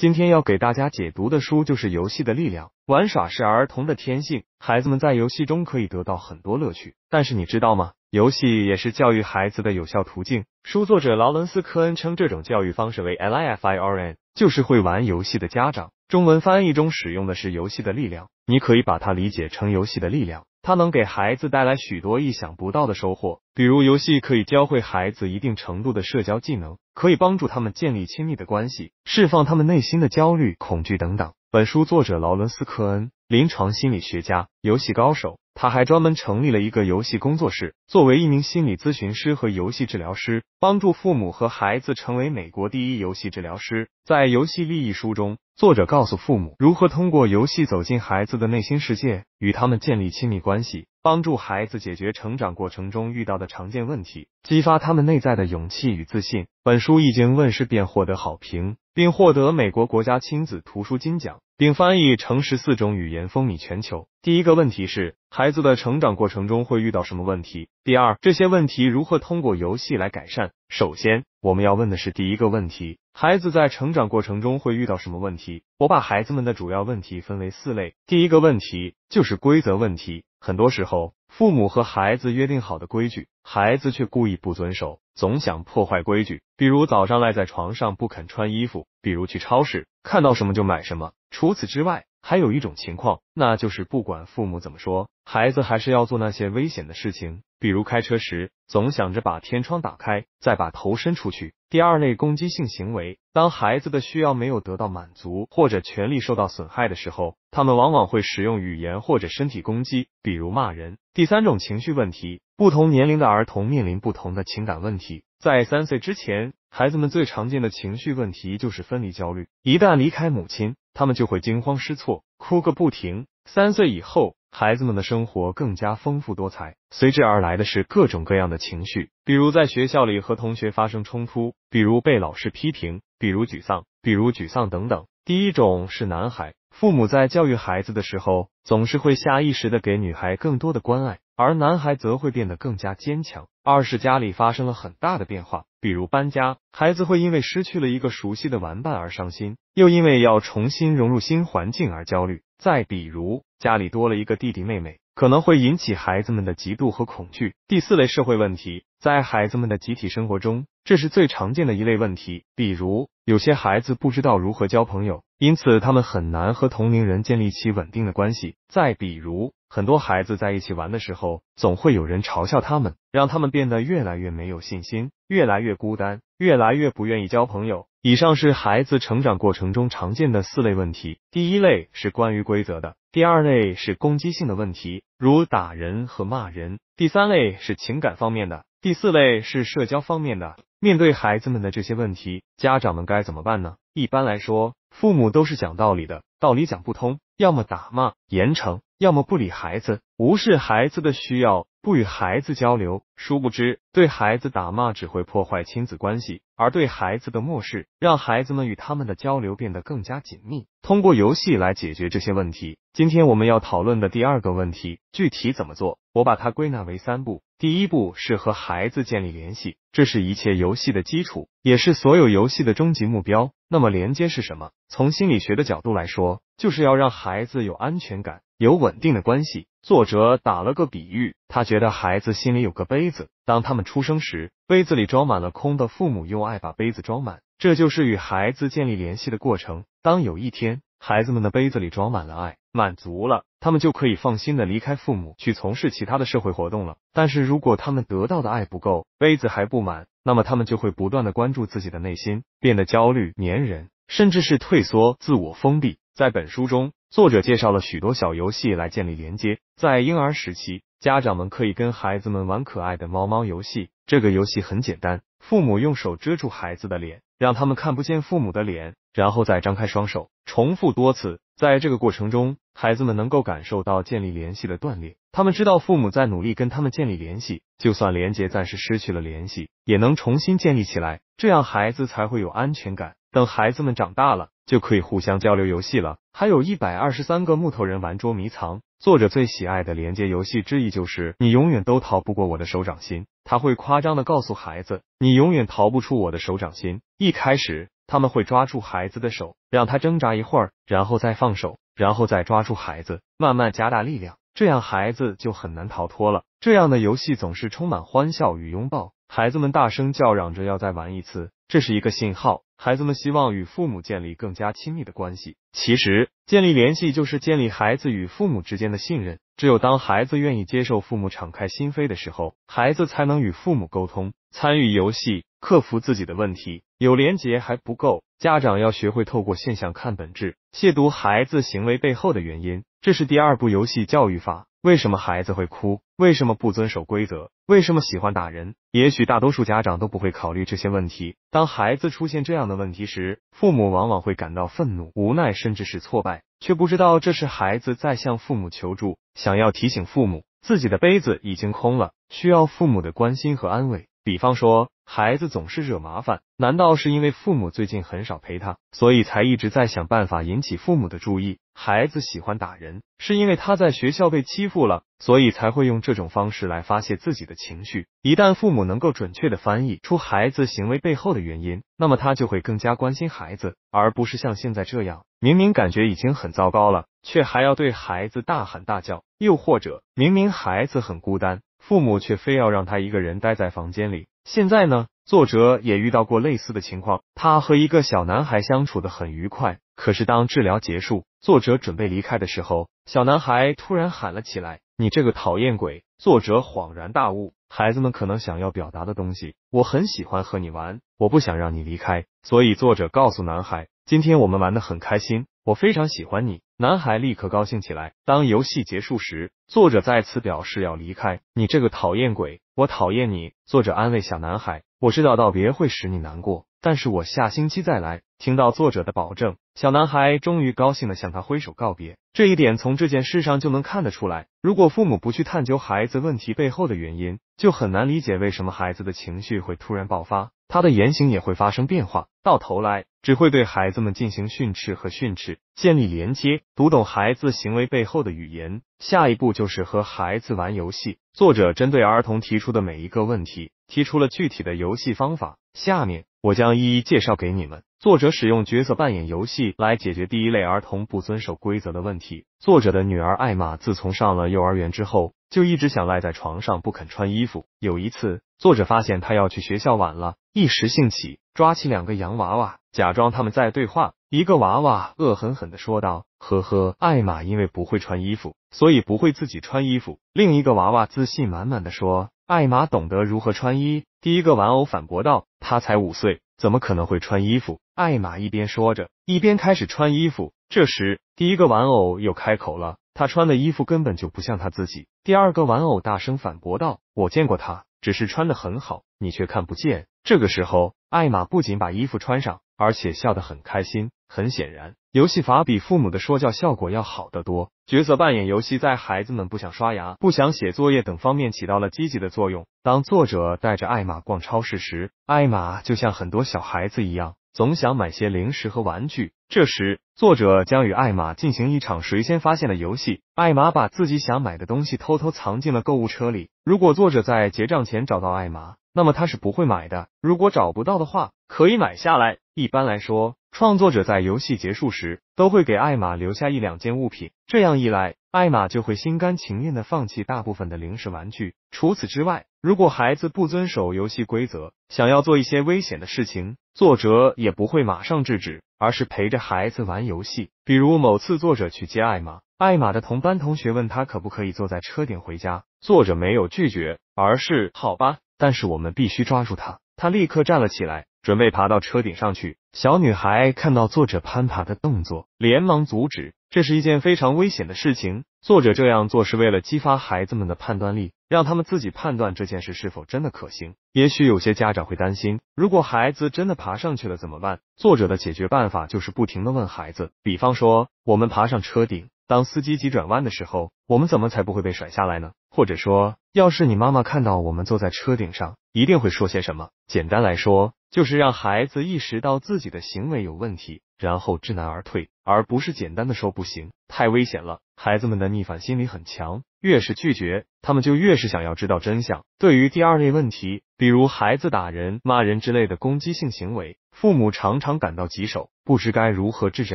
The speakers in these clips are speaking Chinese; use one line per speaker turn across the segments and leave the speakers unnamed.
今天要给大家解读的书就是《游戏的力量》。玩耍是儿童的天性，孩子们在游戏中可以得到很多乐趣。但是你知道吗？游戏也是教育孩子的有效途径。书作者劳伦斯·科恩称这种教育方式为 LIFIORN，就是会玩游戏的家长。中文翻译中使用的是《游戏的力量》，你可以把它理解成游戏的力量。它能给孩子带来许多意想不到的收获，比如游戏可以教会孩子一定程度的社交技能，可以帮助他们建立亲密的关系，释放他们内心的焦虑、恐惧等等。本书作者劳伦斯·科恩，临床心理学家、游戏高手，他还专门成立了一个游戏工作室。作为一名心理咨询师和游戏治疗师，帮助父母和孩子成为美国第一游戏治疗师。在《游戏利益》书中。作者告诉父母如何通过游戏走进孩子的内心世界，与他们建立亲密关系，帮助孩子解决成长过程中遇到的常见问题，激发他们内在的勇气与自信。本书一经问世便获得好评，并获得美国国家亲子图书金奖，并翻译成十四种语言，风靡全球。第一个问题是，孩子的成长过程中会遇到什么问题？第二，这些问题如何通过游戏来改善？首先，我们要问的是第一个问题。孩子在成长过程中会遇到什么问题？我把孩子们的主要问题分为四类。第一个问题就是规则问题。很多时候，父母和孩子约定好的规矩，孩子却故意不遵守，总想破坏规矩。比如早上赖在床上不肯穿衣服，比如去超市看到什么就买什么。除此之外，还有一种情况，那就是不管父母怎么说，孩子还是要做那些危险的事情，比如开车时总想着把天窗打开，再把头伸出去。第二类攻击性行为，当孩子的需要没有得到满足或者权利受到损害的时候，他们往往会使用语言或者身体攻击，比如骂人。第三种情绪问题，不同年龄的儿童面临不同的情感问题，在三岁之前，孩子们最常见的情绪问题就是分离焦虑，一旦离开母亲。他们就会惊慌失措，哭个不停。三岁以后，孩子们的生活更加丰富多彩，随之而来的是各种各样的情绪，比如在学校里和同学发生冲突，比如被老师批评，比如沮丧，比如沮丧等等。第一种是男孩，父母在教育孩子的时候，总是会下意识的给女孩更多的关爱，而男孩则会变得更加坚强。二是家里发生了很大的变化。比如搬家，孩子会因为失去了一个熟悉的玩伴而伤心，又因为要重新融入新环境而焦虑。再比如家里多了一个弟弟妹妹。可能会引起孩子们的嫉妒和恐惧。第四类社会问题，在孩子们的集体生活中，这是最常见的一类问题。比如，有些孩子不知道如何交朋友，因此他们很难和同龄人建立起稳定的关系。再比如，很多孩子在一起玩的时候，总会有人嘲笑他们，让他们变得越来越没有信心，越来越孤单，越来越不愿意交朋友。以上是孩子成长过程中常见的四类问题。第一类是关于规则的。第二类是攻击性的问题，如打人和骂人。第三类是情感方面的，第四类是社交方面的。面对孩子们的这些问题，家长们该怎么办呢？一般来说，父母都是讲道理的，道理讲不通，要么打骂、严惩，要么不理孩子。无视孩子的需要，不与孩子交流，殊不知对孩子打骂只会破坏亲子关系，而对孩子的漠视，让孩子们与他们的交流变得更加紧密。通过游戏来解决这些问题。今天我们要讨论的第二个问题，具体怎么做？我把它归纳为三步。第一步是和孩子建立联系，这是一切游戏的基础，也是所有游戏的终极目标。那么，连接是什么？从心理学的角度来说，就是要让孩子有安全感。有稳定的关系。作者打了个比喻，他觉得孩子心里有个杯子，当他们出生时，杯子里装满了空的，父母用爱把杯子装满，这就是与孩子建立联系的过程。当有一天，孩子们的杯子里装满了爱，满足了，他们就可以放心的离开父母，去从事其他的社会活动了。但是如果他们得到的爱不够，杯子还不满，那么他们就会不断的关注自己的内心，变得焦虑、粘人，甚至是退缩、自我封闭。在本书中。作者介绍了许多小游戏来建立连接。在婴儿时期，家长们可以跟孩子们玩可爱的猫猫游戏。这个游戏很简单，父母用手遮住孩子的脸，让他们看不见父母的脸，然后再张开双手，重复多次。在这个过程中，孩子们能够感受到建立联系的断裂，他们知道父母在努力跟他们建立联系，就算连接暂时失去了联系，也能重新建立起来。这样孩子才会有安全感。等孩子们长大了。就可以互相交流游戏了。还有一百二十三个木头人玩捉迷藏。作者最喜爱的连接游戏之一就是，你永远都逃不过我的手掌心。他会夸张的告诉孩子，你永远逃不出我的手掌心。一开始他们会抓住孩子的手，让他挣扎一会儿，然后再放手，然后再抓住孩子，慢慢加大力量，这样孩子就很难逃脱了。这样的游戏总是充满欢笑与拥抱。孩子们大声叫嚷着要再玩一次，这是一个信号。孩子们希望与父母建立更加亲密的关系。其实，建立联系就是建立孩子与父母之间的信任。只有当孩子愿意接受父母敞开心扉的时候，孩子才能与父母沟通、参与游戏、克服自己的问题。有连结还不够，家长要学会透过现象看本质，亵渎孩子行为背后的原因。这是第二步，游戏教育法。为什么孩子会哭？为什么不遵守规则？为什么喜欢打人？也许大多数家长都不会考虑这些问题。当孩子出现这样的问题时，父母往往会感到愤怒、无奈，甚至是挫败，却不知道这是孩子在向父母求助，想要提醒父母自己的杯子已经空了，需要父母的关心和安慰。比方说，孩子总是惹麻烦，难道是因为父母最近很少陪他，所以才一直在想办法引起父母的注意？孩子喜欢打人，是因为他在学校被欺负了，所以才会用这种方式来发泄自己的情绪。一旦父母能够准确的翻译出孩子行为背后的原因，那么他就会更加关心孩子，而不是像现在这样，明明感觉已经很糟糕了，却还要对孩子大喊大叫。又或者，明明孩子很孤单。父母却非要让他一个人待在房间里。现在呢，作者也遇到过类似的情况。他和一个小男孩相处的很愉快，可是当治疗结束，作者准备离开的时候，小男孩突然喊了起来：“你这个讨厌鬼！”作者恍然大悟，孩子们可能想要表达的东西。我很喜欢和你玩，我不想让你离开。所以作者告诉男孩：“今天我们玩的很开心，我非常喜欢你。”男孩立刻高兴起来。当游戏结束时，作者再次表示要离开。你这个讨厌鬼，我讨厌你。作者安慰小男孩：“我知道道别会使你难过，但是我下星期再来。”听到作者的保证，小男孩终于高兴的向他挥手告别。这一点从这件事上就能看得出来。如果父母不去探究孩子问题背后的原因，就很难理解为什么孩子的情绪会突然爆发。他的言行也会发生变化，到头来只会对孩子们进行训斥和训斥，建立连接，读懂孩子行为背后的语言。下一步就是和孩子玩游戏。作者针对儿童提出的每一个问题，提出了具体的游戏方法。下面我将一一介绍给你们。作者使用角色扮演游戏来解决第一类儿童不遵守规则的问题。作者的女儿艾玛自从上了幼儿园之后，就一直想赖在床上不肯穿衣服。有一次，作者发现她要去学校晚了。一时兴起，抓起两个洋娃娃，假装他们在对话。一个娃娃恶狠狠的说道：“呵呵，艾玛因为不会穿衣服，所以不会自己穿衣服。”另一个娃娃自信满满的说：“艾玛懂得如何穿衣。”第一个玩偶反驳道：“他才五岁，怎么可能会穿衣服？”艾玛一边说着，一边开始穿衣服。这时，第一个玩偶又开口了：“他穿的衣服根本就不像他自己。”第二个玩偶大声反驳道：“我见过他，只是穿的很好，你却看不见。”这个时候，艾玛不仅把衣服穿上，而且笑得很开心。很显然，游戏法比父母的说教效果要好得多。角色扮演游戏在孩子们不想刷牙、不想写作业等方面起到了积极的作用。当作者带着艾玛逛超市时，艾玛就像很多小孩子一样，总想买些零食和玩具。这时，作者将与艾玛进行一场谁先发现的游戏。艾玛把自己想买的东西偷偷藏进了购物车里。如果作者在结账前找到艾玛，那么他是不会买的。如果找不到的话，可以买下来。一般来说，创作者在游戏结束时都会给艾玛留下一两件物品，这样一来，艾玛就会心甘情愿的放弃大部分的零食玩具。除此之外，如果孩子不遵守游戏规则，想要做一些危险的事情，作者也不会马上制止，而是陪着孩子玩游戏。比如某次作者去接艾玛，艾玛的同班同学问他可不可以坐在车顶回家，作者没有拒绝，而是好吧。但是我们必须抓住他。他立刻站了起来，准备爬到车顶上去。小女孩看到作者攀爬的动作，连忙阻止。这是一件非常危险的事情。作者这样做是为了激发孩子们的判断力，让他们自己判断这件事是否真的可行。也许有些家长会担心，如果孩子真的爬上去了怎么办？作者的解决办法就是不停的问孩子，比方说，我们爬上车顶。当司机急转弯的时候，我们怎么才不会被甩下来呢？或者说，要是你妈妈看到我们坐在车顶上，一定会说些什么？简单来说，就是让孩子意识到自己的行为有问题，然后知难而退，而不是简单的说不行，太危险了。孩子们的逆反心理很强，越是拒绝，他们就越是想要知道真相。对于第二类问题。比如孩子打人、骂人之类的攻击性行为，父母常常感到棘手，不知该如何制止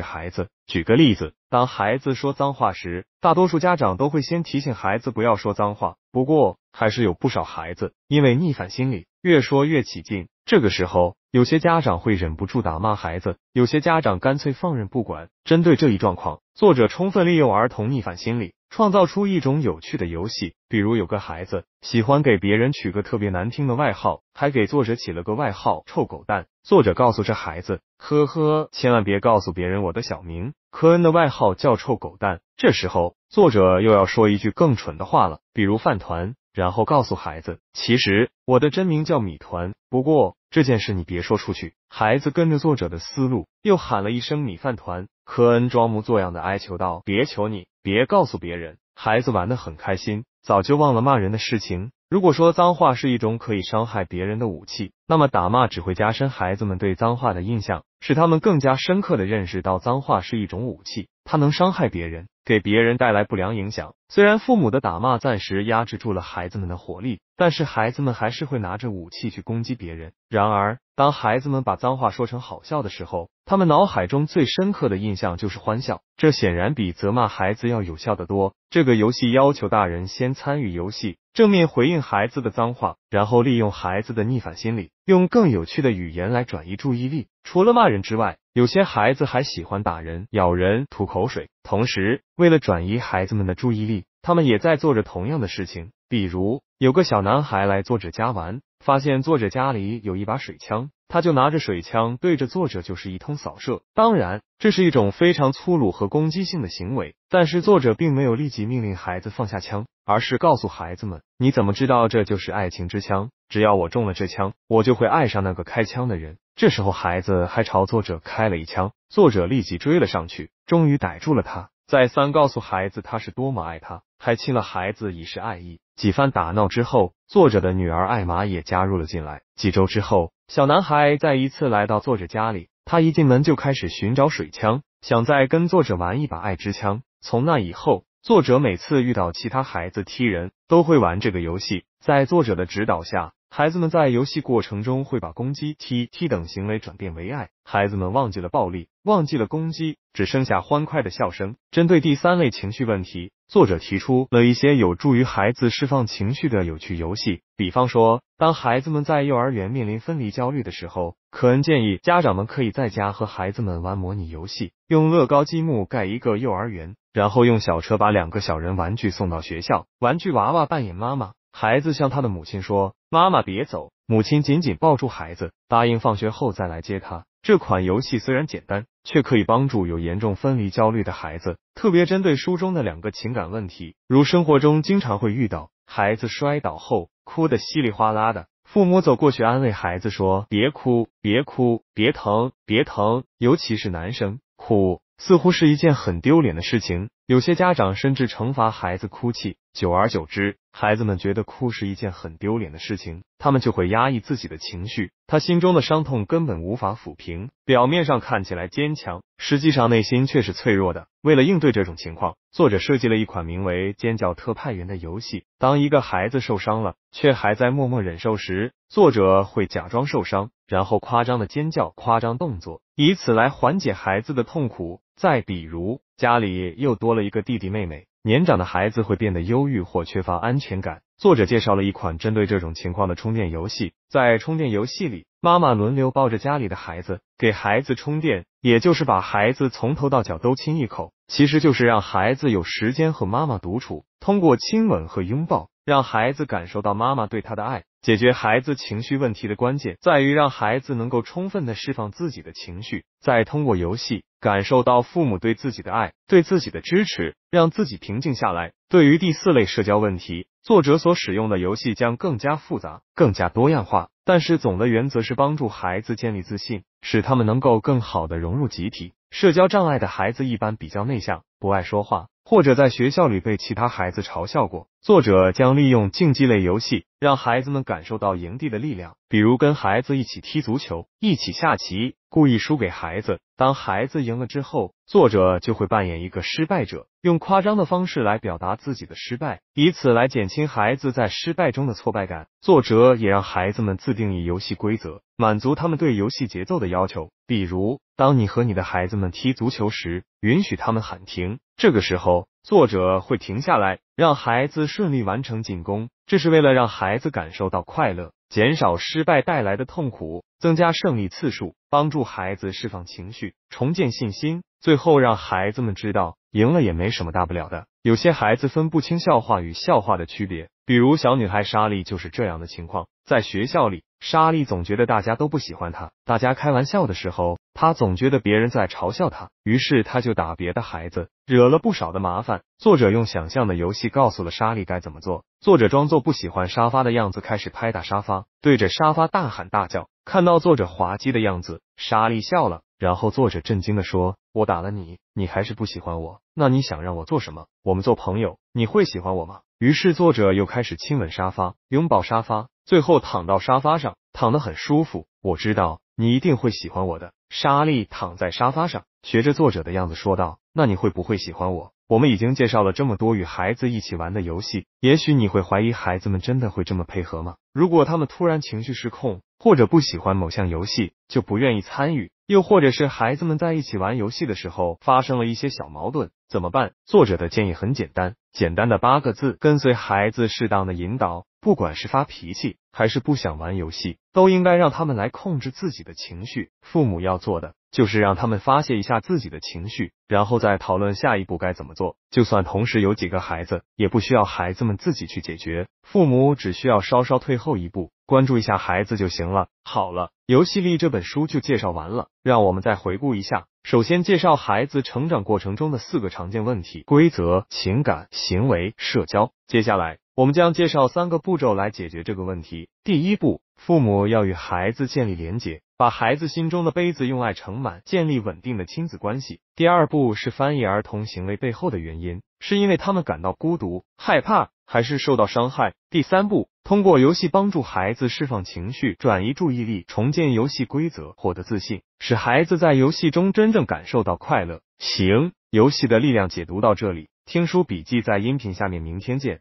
孩子。举个例子，当孩子说脏话时，大多数家长都会先提醒孩子不要说脏话，不过还是有不少孩子因为逆反心理，越说越起劲。这个时候，有些家长会忍不住打骂孩子，有些家长干脆放任不管。针对这一状况，作者充分利用儿童逆反心理，创造出一种有趣的游戏。比如，有个孩子喜欢给别人取个特别难听的外号，还给作者起了个外号“臭狗蛋”。作者告诉这孩子：“呵呵，千万别告诉别人我的小名科恩的外号叫臭狗蛋。”这时候，作者又要说一句更蠢的话了，比如“饭团”。然后告诉孩子，其实我的真名叫米团，不过这件事你别说出去。孩子跟着作者的思路，又喊了一声米饭团。科恩装模作样的哀求道：“别求你，别告诉别人。”孩子玩的很开心，早就忘了骂人的事情。如果说脏话是一种可以伤害别人的武器，那么打骂只会加深孩子们对脏话的印象，使他们更加深刻的认识到脏话是一种武器，它能伤害别人，给别人带来不良影响。虽然父母的打骂暂时压制住了孩子们的火力，但是孩子们还是会拿着武器去攻击别人。然而，当孩子们把脏话说成好笑的时候，他们脑海中最深刻的印象就是欢笑，这显然比责骂孩子要有效的多。这个游戏要求大人先参与游戏。正面回应孩子的脏话，然后利用孩子的逆反心理，用更有趣的语言来转移注意力。除了骂人之外，有些孩子还喜欢打人、咬人、吐口水。同时，为了转移孩子们的注意力，他们也在做着同样的事情。比如，有个小男孩来作者家玩，发现作者家里有一把水枪。他就拿着水枪对着作者就是一通扫射，当然这是一种非常粗鲁和攻击性的行为。但是作者并没有立即命令孩子放下枪，而是告诉孩子们：“你怎么知道这就是爱情之枪？只要我中了这枪，我就会爱上那个开枪的人。”这时候孩子还朝作者开了一枪，作者立即追了上去，终于逮住了他，再三告诉孩子他是多么爱他。还亲了孩子以示爱意。几番打闹之后，作者的女儿艾玛也加入了进来。几周之后，小男孩再一次来到作者家里，他一进门就开始寻找水枪，想再跟作者玩一把爱之枪。从那以后，作者每次遇到其他孩子踢人，都会玩这个游戏。在作者的指导下。孩子们在游戏过程中会把攻击、踢踢等行为转变为爱。孩子们忘记了暴力，忘记了攻击，只剩下欢快的笑声。针对第三类情绪问题，作者提出了一些有助于孩子释放情绪的有趣游戏。比方说，当孩子们在幼儿园面临分离焦虑的时候，可恩建议家长们可以在家和孩子们玩模拟游戏，用乐高积木盖一个幼儿园，然后用小车把两个小人玩具送到学校，玩具娃娃扮演妈妈。孩子向他的母亲说：“妈妈别走。”母亲紧紧抱住孩子，答应放学后再来接他。这款游戏虽然简单，却可以帮助有严重分离焦虑的孩子，特别针对书中的两个情感问题，如生活中经常会遇到孩子摔倒后哭得稀里哗啦的，父母走过去安慰孩子说：“别哭，别哭，别疼，别疼。”尤其是男生哭，似乎是一件很丢脸的事情。有些家长甚至惩罚孩子哭泣。久而久之，孩子们觉得哭是一件很丢脸的事情，他们就会压抑自己的情绪。他心中的伤痛根本无法抚平，表面上看起来坚强，实际上内心却是脆弱的。为了应对这种情况，作者设计了一款名为《尖叫特派员》的游戏。当一个孩子受伤了却还在默默忍受时，作者会假装受伤，然后夸张的尖叫、夸张动作，以此来缓解孩子的痛苦。再比如，家里又多了一个弟弟妹妹。年长的孩子会变得忧郁或缺乏安全感。作者介绍了一款针对这种情况的充电游戏，在充电游戏里，妈妈轮流抱着家里的孩子，给孩子充电，也就是把孩子从头到脚都亲一口，其实就是让孩子有时间和妈妈独处，通过亲吻和拥抱。让孩子感受到妈妈对他的爱，解决孩子情绪问题的关键在于让孩子能够充分的释放自己的情绪，再通过游戏感受到父母对自己的爱，对自己的支持，让自己平静下来。对于第四类社交问题，作者所使用的游戏将更加复杂，更加多样化，但是总的原则是帮助孩子建立自信，使他们能够更好的融入集体。社交障碍的孩子一般比较内向，不爱说话。或者在学校里被其他孩子嘲笑过。作者将利用竞技类游戏让孩子们感受到营地的力量，比如跟孩子一起踢足球、一起下棋，故意输给孩子。当孩子赢了之后，作者就会扮演一个失败者，用夸张的方式来表达自己的失败，以此来减轻孩子在失败中的挫败感。作者也让孩子们自定义游戏规则，满足他们对游戏节奏的要求，比如。当你和你的孩子们踢足球时，允许他们喊停。这个时候，作者会停下来，让孩子顺利完成进攻。这是为了让孩子感受到快乐，减少失败带来的痛苦，增加胜利次数，帮助孩子释放情绪，重建信心。最后，让孩子们知道，赢了也没什么大不了的。有些孩子分不清笑话与笑话的区别，比如小女孩莎莉就是这样的情况。在学校里，莎莉总觉得大家都不喜欢她。大家开玩笑的时候，她总觉得别人在嘲笑她，于是她就打别的孩子，惹了不少的麻烦。作者用想象的游戏告诉了莎莉该怎么做。作者装作不喜欢沙发的样子，开始拍打沙发，对着沙发大喊大叫。看到作者滑稽的样子，莎莉笑了。然后作者震惊的说：“我打了你，你还是不喜欢我？那你想让我做什么？我们做朋友，你会喜欢我吗？”于是作者又开始亲吻沙发，拥抱沙发。最后躺到沙发上，躺得很舒服。我知道你一定会喜欢我的。莎莉躺在沙发上，学着作者的样子说道：“那你会不会喜欢我？我们已经介绍了这么多与孩子一起玩的游戏，也许你会怀疑孩子们真的会这么配合吗？如果他们突然情绪失控，或者不喜欢某项游戏就不愿意参与，又或者是孩子们在一起玩游戏的时候发生了一些小矛盾，怎么办？作者的建议很简单，简单的八个字：跟随孩子适当的引导。”不管是发脾气还是不想玩游戏，都应该让他们来控制自己的情绪。父母要做的就是让他们发泄一下自己的情绪，然后再讨论下一步该怎么做。就算同时有几个孩子，也不需要孩子们自己去解决，父母只需要稍稍退后一步，关注一下孩子就行了。好了，游戏力这本书就介绍完了。让我们再回顾一下：首先介绍孩子成长过程中的四个常见问题——规则、情感、行为、社交。接下来。我们将介绍三个步骤来解决这个问题。第一步，父母要与孩子建立连结，把孩子心中的杯子用爱盛满，建立稳定的亲子关系。第二步是翻译儿童行为背后的原因，是因为他们感到孤独、害怕，还是受到伤害？第三步，通过游戏帮助孩子释放情绪、转移注意力、重建游戏规则、获得自信，使孩子在游戏中真正感受到快乐。行，游戏的力量解读到这里，听书笔记在音频下面，明天见。